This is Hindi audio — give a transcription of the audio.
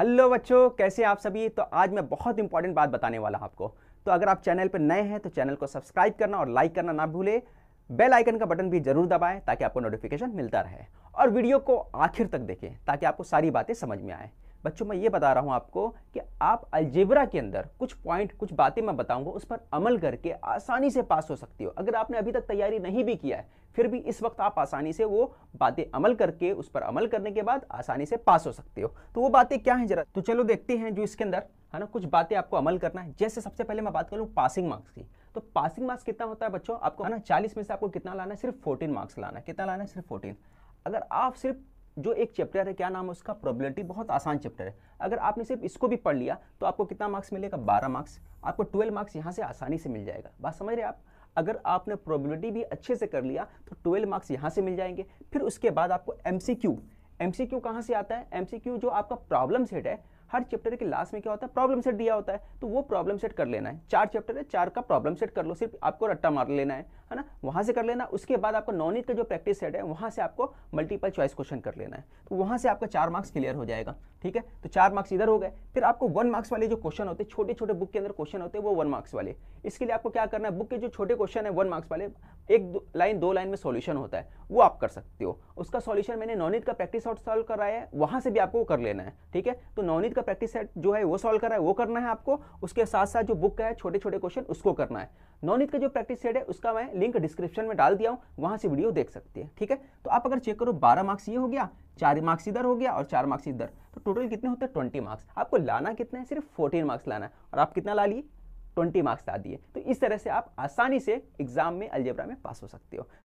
हेलो बच्चों कैसे आप सभी तो आज मैं बहुत इंपॉर्टेंट बात बताने वाला हूँ आपको तो अगर आप चैनल पर नए हैं तो चैनल को सब्सक्राइब करना और लाइक करना ना भूलें बेल आइकन का बटन भी जरूर दबाएं ताकि आपको नोटिफिकेशन मिलता रहे और वीडियो को आखिर तक देखें ताकि आपको सारी बातें समझ में आएँ बच्चों मैं ये बता रहा हूँ आपको कि आप अलजेबरा के अंदर कुछ पॉइंट कुछ बातें मैं बताऊंगा उस पर अमल करके आसानी से पास हो सकती हो अगर आपने अभी तक तैयारी नहीं भी किया है फिर भी इस वक्त आप आसानी से वो बातें अमल करके उस पर अमल करने के बाद आसानी से पास हो सकते हो तो वो बातें क्या हैं जरा तो चलो देखते हैं जो इसके अंदर है ना कुछ बातें आपको अमल करना है जैसे सबसे पहले मैं बात करूँ पासिंग मार्क्स की तो पासिंग मार्क्स कितना होता है बच्चों आपको है ना चालीस में से आपको कितना लाना है सिर्फ फोर्टीन मार्क्स लाना है कितना लाना है सिर्फ फोर्टीन अगर आप सिर्फ जो एक चैप्टर है क्या नाम है उसका प्रोबेबिलिटी बहुत आसान चैप्टर है अगर आपने सिर्फ इसको भी पढ़ लिया तो आपको कितना मार्क्स मिलेगा बारह मार्क्स आपको ट्वेल्व मार्क्स यहाँ से आसानी से मिल जाएगा बात समझ रहे आप अगर आपने प्रोबेबिलिटी भी अच्छे से कर लिया तो ट्वेल्व मार्क्स यहाँ से मिल जाएंगे फिर उसके बाद आपको M C Q M C Q कहाँ से आता है एम सी क्यू जो आपका प्रॉब्लम सेट है हर चैप्टर के लास्ट में क्या होता है प्रॉब्लम सेट दिया होता है तो वो प्रॉब्लम सेट कर लेना है चार चैप्टर है चार का प्रॉब्लम सेट कर लो सिर्फ आपको रट्टा मार लेना है है ना वहाँ से कर लेना उसके बाद आपका नॉन ईट का जो प्रैक्टिस सेट है वहाँ से आपको मल्टीपल चॉइस क्वेश्चन कर लेना है तो वहाँ से आपका चार मार्क्स क्लियर हो जाएगा ठीक है तो चार मार्क्स इधर हो गए फिर आपको वन मार्क्स वाले जो क्वेश्चन होते हैं छोटे छोटे बुक के अंदर क्वेश्चन होते हैं वो वन मार्क्स वाले इसके लिए आपको क्या करना है बुक के जो छोटे क्वेश्चन है वन मार्क्स वाले एक लाइन दो लाइन में सोल्यूशन होता है वो आप कर सकते हो उसका सोल्यूशन मैंने नॉनिट का प्रैक्टिस आउट सॉल्व कराया है वहाँ से भी आपको कर लेना है ठीक है तो नॉनिट का प्रैक्टिस सेट जो है वो सॉल्व करा है वो करना है आपको उसके साथ साथ जो बुक का है छोटे छोटे क्वेश्चन उसको करना है नॉनित का जो प्रैक्टिस सेट है उसका मैं लिंक डिस्क्रिप्शन में डाल दिया हूँ वहाँ से वीडियो देख सकती है ठीक है तो आप अगर चेक करो बारह मार्क्स ये हो गया चार मार्क्स इधर हो गया और चार मार्क्स इधर तो टोटल कितने होते हैं ट्वेंटी मार्क्स आपको लाना कितना है सिर्फ फोर्टीन मार्क्स लाना है और आप कितना ला लिए ट्वेंटी मार्क्स ला दिए तो इस तरह से आप आसानी से एग्जाम में अलजेब्रा में पास हो सकते हो